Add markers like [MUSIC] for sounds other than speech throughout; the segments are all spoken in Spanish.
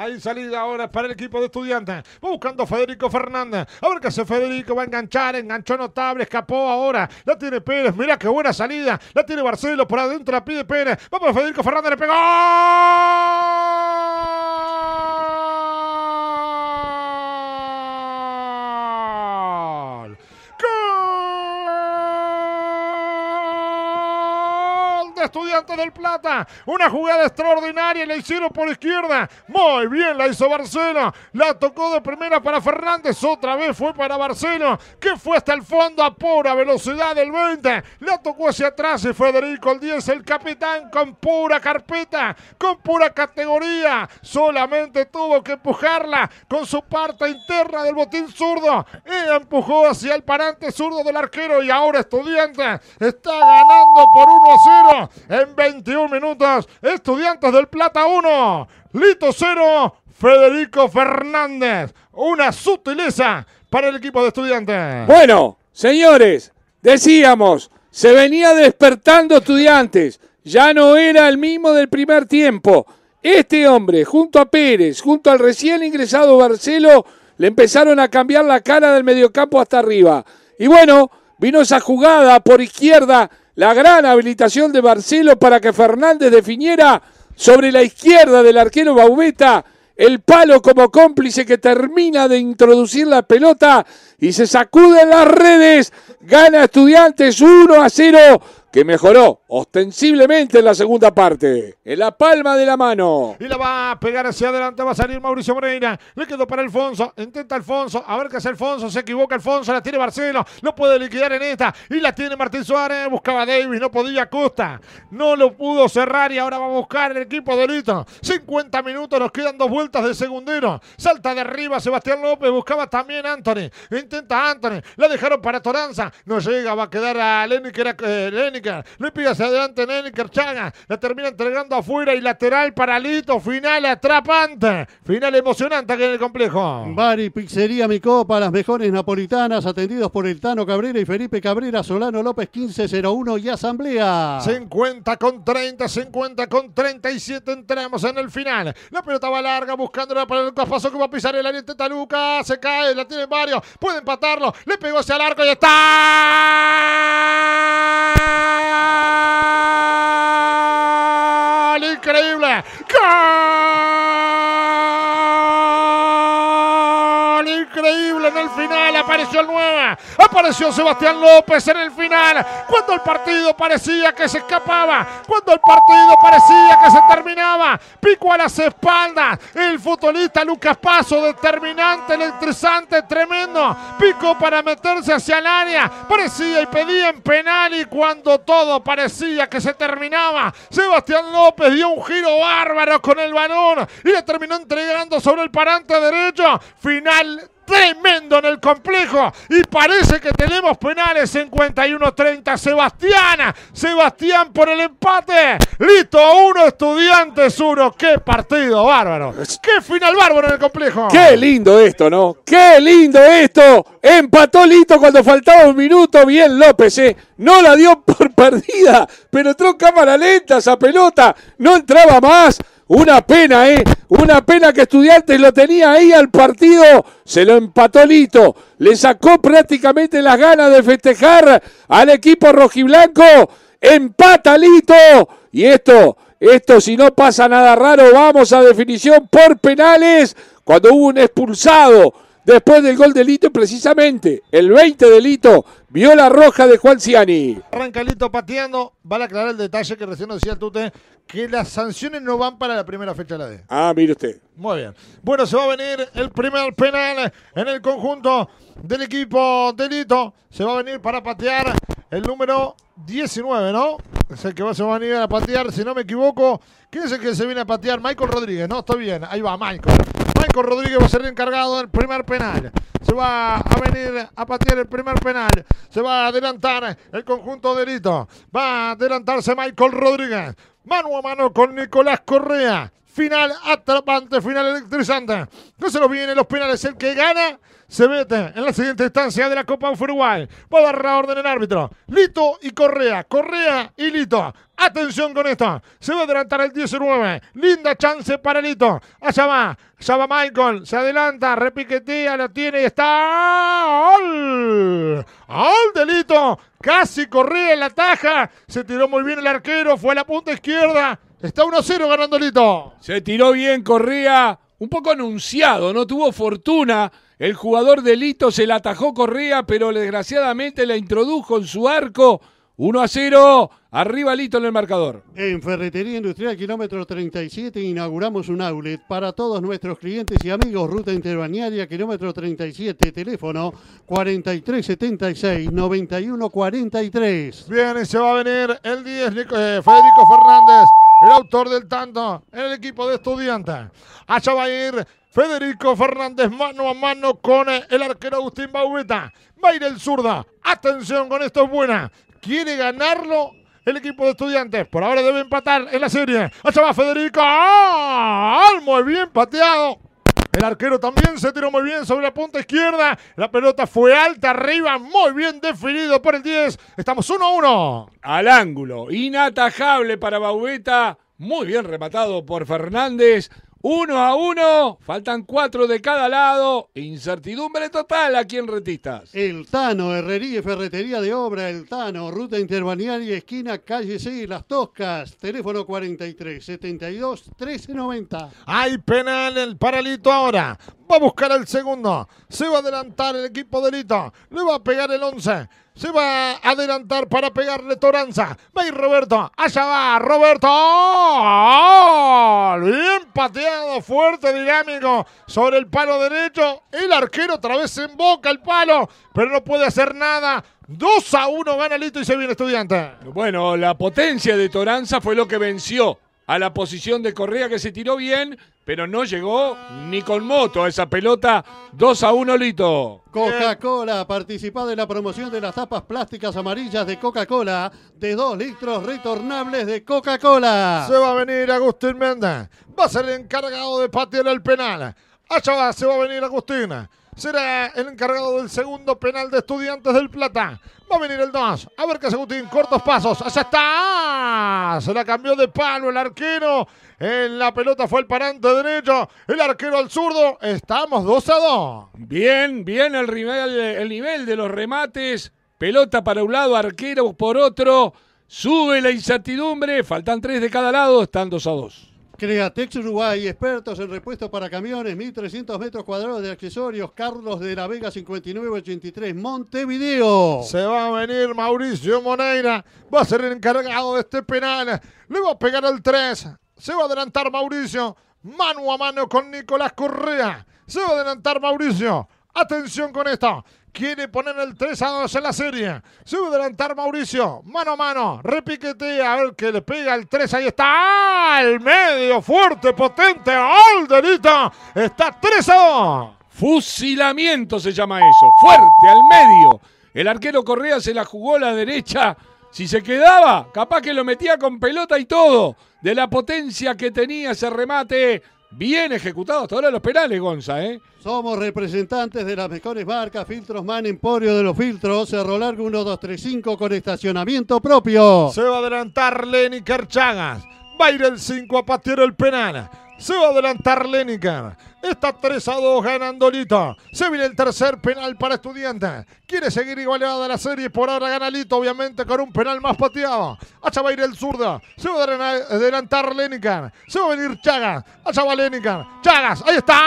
Hay salida ahora para el equipo de estudiantes. Buscando Federico Fernández. A ver qué hace Federico. Va a enganchar. Enganchó notable. Escapó ahora. La tiene Pérez. Mirá qué buena salida. La tiene Barcelo. Por adentro la pide Pérez. Vamos a Federico Fernández. Le pegó. Estudiante del Plata. Una jugada extraordinaria. La hicieron por izquierda. Muy bien, la hizo Barcelo. La tocó de primera para Fernández. Otra vez fue para Barcelo, que fue hasta el fondo a pura velocidad del 20. La tocó hacia atrás y Federico el 10, el capitán, con pura carpeta, con pura categoría. Solamente tuvo que empujarla con su parte interna del botín zurdo. Y empujó hacia el parante zurdo del arquero. Y ahora Estudiante está ganando por 1 a 0 en 21 minutos. Estudiantes del Plata 1, Lito 0, Federico Fernández. Una sutileza para el equipo de estudiantes. Bueno, señores, decíamos, se venía despertando estudiantes. Ya no era el mismo del primer tiempo. Este hombre, junto a Pérez, junto al recién ingresado Barcelo, le empezaron a cambiar la cara del mediocampo hasta arriba. Y bueno, vino esa jugada por izquierda la gran habilitación de Barcelo para que Fernández definiera sobre la izquierda del arquero Baubeta el palo como cómplice que termina de introducir la pelota y se sacude en las redes. Gana Estudiantes 1 a 0 que mejoró ostensiblemente en la segunda parte. En la palma de la mano. Y la va a pegar hacia adelante. Va a salir Mauricio Moreira. Le quedó para Alfonso. Intenta Alfonso. A ver qué hace Alfonso. Se equivoca Alfonso. La tiene Barcelo. No puede liquidar en esta. Y la tiene Martín Suárez. Buscaba Davis. No podía Costa. No lo pudo cerrar. Y ahora va a buscar el equipo de Lito. 50 minutos. Nos quedan dos vueltas de segundero. Salta de arriba Sebastián López. Buscaba también Anthony. Intenta Anthony. La dejaron para Toranza. No llega. Va a quedar a Lenniker, Eh, Le adelante Nene Kerchaga. La termina entregando afuera y lateral para Lito. Final atrapante. Final emocionante aquí en el complejo. Bari Pizzería Mi Copa, las mejores napolitanas, atendidos por el Tano Cabrera y Felipe Cabrera, Solano López 15-01 y Asamblea. 50 con 30, 50 con 37. Entramos en el final. La pelota va larga buscándola para el paso que va a pisar el área taluca, Se cae, la tiene varios. Puede empatarlo. Le pegó hacia el arco y está. increíble. ¡Gol! increíble en el final. Apareció el 9. Apareció Sebastián López en el final. Cuando el partido parecía que se escapaba. Cuando el partido parecía que se terminaba. Pico a las espaldas. El futbolista Lucas Paso, determinante, electrizante, tremendo. Pico para meterse hacia el área. Parecía y pedía en penal. Y cuando todo parecía que se terminaba, Sebastián López dio un giro bárbaro con el balón y le terminó entregando sobre el parante derecho. Final tremendo en el complejo y parece que tenemos penales 51-30. Sebastián, Sebastián por el empate. Listo, uno, estudiantes, uno. Qué partido bárbaro. Qué final bárbaro en el complejo. Qué lindo esto, ¿no? Qué lindo esto. Empató listo cuando faltaba un minuto. Bien López, ¿eh? No la dio por [LAUGHS] perdida, pero entró cámara lenta esa pelota. No entraba más. Una pena, ¿eh? Una pena que Estudiantes lo tenía ahí al partido. Se lo empató Lito. Le sacó prácticamente las ganas de festejar al equipo rojiblanco. Empata Lito. Y esto, esto si no pasa nada raro, vamos a definición por penales. Cuando hubo un expulsado después del gol de Lito, precisamente el 20 de Lito, viola roja de Juan Ciani. Arranca Lito pateando, vale aclarar el detalle que recién nos decía Tute, que las sanciones no van para la primera fecha de la D. Ah, mire usted. Muy bien. Bueno, se va a venir el primer penal en el conjunto del equipo de Lito. Se va a venir para patear el número 19, ¿no? Es el que se va a venir a patear, si no me equivoco. ¿Quién es el que se viene a patear? Michael Rodríguez, ¿no? Está bien, ahí va Michael. Michael Rodríguez va a ser el encargado del primer penal. Se va a venir a patear el primer penal. Se va a adelantar el conjunto de Va a adelantarse Michael Rodríguez. Mano a mano con Nicolás Correa. Final atrapante, final electrizante. No se lo vienen los penales. El que gana se mete en la siguiente instancia de la Copa Uruguay. Va a dar la orden el árbitro. Lito y Correa. Correa y Lito. Atención con esto. Se va a adelantar el 19. Linda chance para Lito. Allá va. Allá va Michael. Se adelanta. Repiquetea. La tiene y está. ¡Gol! ¡Gol de Lito! Casi corría en la taja. Se tiró muy bien el arquero. Fue a la punta izquierda. Está 1-0 ganando Lito. Se tiró bien. Corría un poco anunciado, no tuvo fortuna. El jugador de Lito se la atajó Correa, pero desgraciadamente la introdujo en su arco. 1 a 0, arriba Lito en el marcador. En Ferretería Industrial, kilómetro 37, inauguramos un outlet para todos nuestros clientes y amigos. Ruta Interbaniaria, kilómetro 37, teléfono 4376-9143. Bien, y se va a venir el 10, eh, Federico Fernández el autor del tanto en el equipo de estudiantes. Allá va a ir Federico Fernández mano a mano con el arquero Agustín Baueta. Va a ir el zurda. Atención con esto es buena. Quiere ganarlo el equipo de estudiantes. Por ahora debe empatar en la serie. Allá va Federico. ¡Ah! Muy bien pateado. El arquero también se tiró muy bien sobre la punta izquierda. La pelota fue alta arriba, muy bien definido por el 10. Estamos 1-1. Al ángulo, inatajable para Baubeta. Muy bien rematado por Fernández. Uno a uno, faltan cuatro de cada lado. Incertidumbre total aquí en Retistas. El Tano, Herrería y Ferretería de Obra, El Tano, ruta interbaniaria, esquina, calle 6, Las Toscas, teléfono 43 72 1390. Hay penal el paralito ahora. Va a buscar el segundo. Se va a adelantar el equipo de Lito. Le va a pegar el 11. Se va a adelantar para pegarle Toranza. Va a Roberto. Allá va Roberto. Bien pateado, fuerte, dinámico. Sobre el palo derecho. El arquero otra vez se emboca el palo. Pero no puede hacer nada. 2 a 1 gana Lito y se viene estudiante. Bueno, la potencia de Toranza fue lo que venció a la posición de Correa que se tiró bien, pero no llegó ni con moto a esa pelota. 2 a 1, Lito. Coca-Cola, participa de la promoción de las tapas plásticas amarillas de Coca-Cola, de 2 litros retornables de Coca-Cola. Se va a venir Agustín Menda. va a ser el encargado de patear el penal. Allá va, se va a venir Agustina será el encargado del segundo penal de Estudiantes del Plata. Va a venir el 2. A ver qué hace Gutín. Cortos pasos. Allá está. Se la cambió de palo el arquero. En la pelota fue el parante derecho. El arquero al zurdo. Estamos 2 a 2. Bien, bien el, el nivel de los remates. Pelota para un lado, arquero por otro. Sube la incertidumbre. Faltan tres de cada lado. Están 2 a 2. Createx Uruguay, expertos en repuestos para camiones, 1.300 metros cuadrados de accesorios, Carlos de la Vega 5983, Montevideo. Se va a venir Mauricio Moneira, va a ser el encargado de este penal, le va a pegar al 3, se va a adelantar Mauricio, mano a mano con Nicolás Correa, se va a adelantar Mauricio, atención con esto, Quiere poner el 3 a 2 en la serie. Se va a adelantar Mauricio. Mano a mano. Repiquetea. A ver que le pega el 3. Ahí está. Al medio. Fuerte, potente. Alderita. Está 3 a 2. Fusilamiento se llama eso. Fuerte, al medio. El arquero Correa se la jugó a la derecha. Si se quedaba, capaz que lo metía con pelota y todo. De la potencia que tenía ese remate. Bien ejecutado hasta ahora los penales, Gonza, ¿eh? Somos representantes de las mejores marcas, Filtros Man, Emporio de los Filtros, Cerro Largo 1235 con estacionamiento propio. Se va a adelantar Lenny Carchagas. Va ir el 5 a patear el penal. Se va a adelantar Lenniker. Está 3 a 2 ganando Lito. Se viene el tercer penal para Estudiantes. Quiere seguir igualada la serie. Por ahora gana Lito, obviamente, con un penal más pateado. Allá va a ir el zurdo. Se va a adelantar Lenniker. Se va a venir Chagas. Allá va Chagas. Ahí está.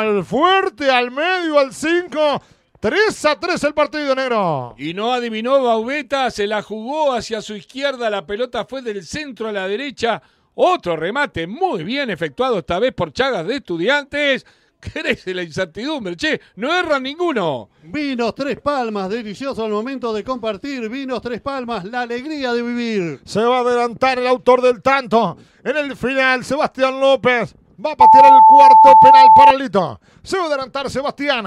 Al fuerte, al medio, al 5. 3 a 3 el partido negro. Y no adivinó Baubeta, se la jugó hacia su izquierda, la pelota fue del centro a la derecha, otro remate muy bien efectuado esta vez por Chagas de Estudiantes. [LAUGHS] Crece la incertidumbre, che, no erra ninguno. Vinos Tres Palmas, delicioso el momento de compartir. Vinos Tres Palmas, la alegría de vivir. Se va a adelantar el autor del tanto. En el final, Sebastián López va a patear el cuarto penal para Lito. Se va a adelantar Sebastián.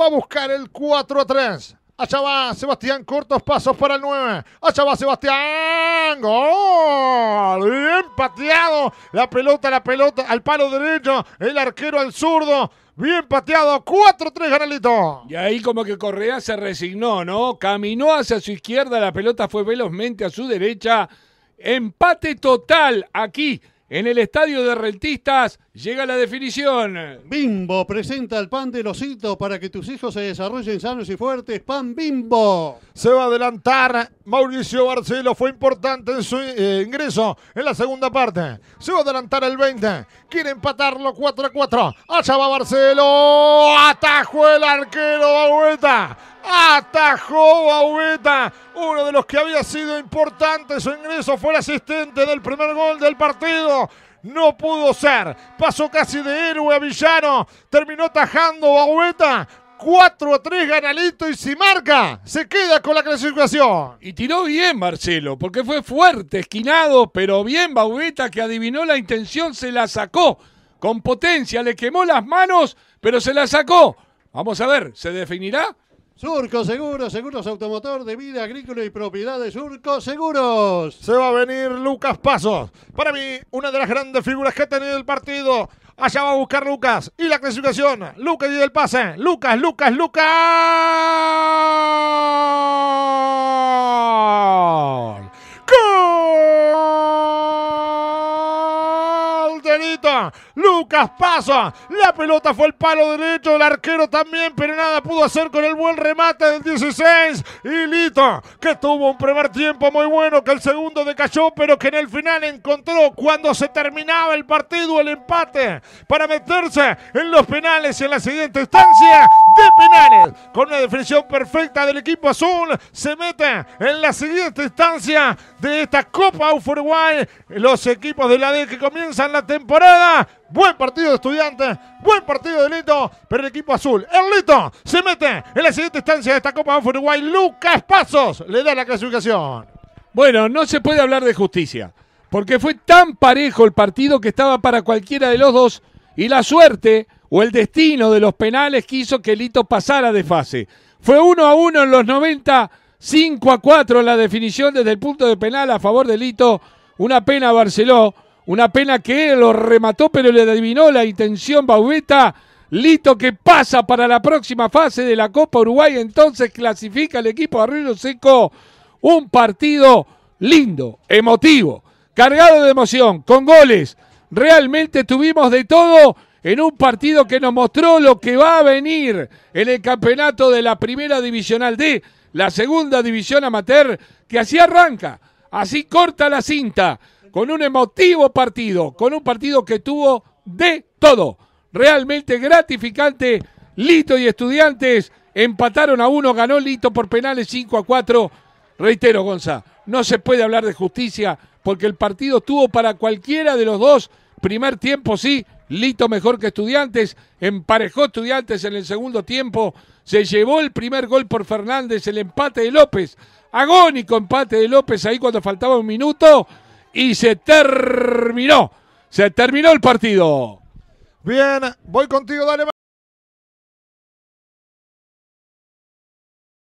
Va a buscar el 4 a 3. Allá va Sebastián, cortos pasos para el 9. Allá va Sebastián. Gol. Bien pateado. La pelota, la pelota al palo derecho. El arquero al zurdo. Bien pateado, 4-3 Ganalito. Y ahí como que Correa se resignó, ¿no? Caminó hacia su izquierda, la pelota fue velozmente a su derecha. Empate total aquí en el estadio de Rentistas. Llega la definición. Bimbo presenta el pan los losito para que tus hijos se desarrollen sanos y fuertes. Pan Bimbo. Se va a adelantar. Mauricio Barcelo fue importante en su eh, ingreso en la segunda parte. Se va a adelantar el 20. Quiere empatarlo 4 a 4. Allá va Barcelo. Atajó el arquero Baueta. Atajó Baueta. Uno de los que había sido importante su ingreso fue el asistente del primer gol del partido no pudo ser. Pasó casi de héroe a villano. Terminó tajando Baueta. 4 a 3 ganalito y si marca, se queda con la clasificación. Y tiró bien Marcelo, porque fue fuerte, esquinado, pero bien Baubeta que adivinó la intención, se la sacó con potencia, le quemó las manos, pero se la sacó. Vamos a ver, ¿se definirá? Surco Seguros, Seguros Automotor de Vida Agrícola y propiedad de Surco Seguros. Se va a venir Lucas Pasos. Para mí, una de las grandes figuras que ha tenido el partido. Allá va a buscar Lucas. Y la clasificación. Lucas y el pase. Lucas, Lucas, Lucas. ¡Gol! Lucas pasa. La pelota fue el palo derecho. El arquero también, pero nada pudo hacer con el buen remate del 16. Y Lito, que tuvo un primer tiempo muy bueno, que el segundo decayó, pero que en el final encontró cuando se terminaba el partido el empate para meterse en los penales y en la siguiente instancia de penales. Con una definición perfecta del equipo azul, se mete en la siguiente instancia de esta Copa Uruguay. Los equipos de la D que comienzan la temporada Buen partido de estudiantes, buen partido de Lito, pero el equipo azul, el Lito, se mete en la siguiente instancia de esta Copa de Uruguay. Lucas Pasos le da la clasificación. Bueno, no se puede hablar de justicia, porque fue tan parejo el partido que estaba para cualquiera de los dos y la suerte o el destino de los penales quiso que Lito pasara de fase. Fue 1 a 1 en los 90, 5 a 4 en la definición desde el punto de penal a favor de Lito. Una pena a Barceló una pena que lo remató, pero le adivinó la intención Baubeta. Lito que pasa para la próxima fase de la Copa Uruguay. Entonces clasifica el equipo de Seco. Un partido lindo, emotivo, cargado de emoción, con goles. Realmente tuvimos de todo en un partido que nos mostró lo que va a venir en el campeonato de la Primera Divisional de la Segunda División Amateur, que así arranca, así corta la cinta con un emotivo partido, con un partido que tuvo de todo. Realmente gratificante. Lito y Estudiantes empataron a uno, ganó Lito por penales 5 a 4. Reitero, Gonza, no se puede hablar de justicia porque el partido tuvo para cualquiera de los dos. Primer tiempo sí, Lito mejor que Estudiantes, emparejó Estudiantes en el segundo tiempo, se llevó el primer gol por Fernández, el empate de López, agónico empate de López ahí cuando faltaba un minuto y se terminó. Se terminó el partido. Bien, voy contigo, dale.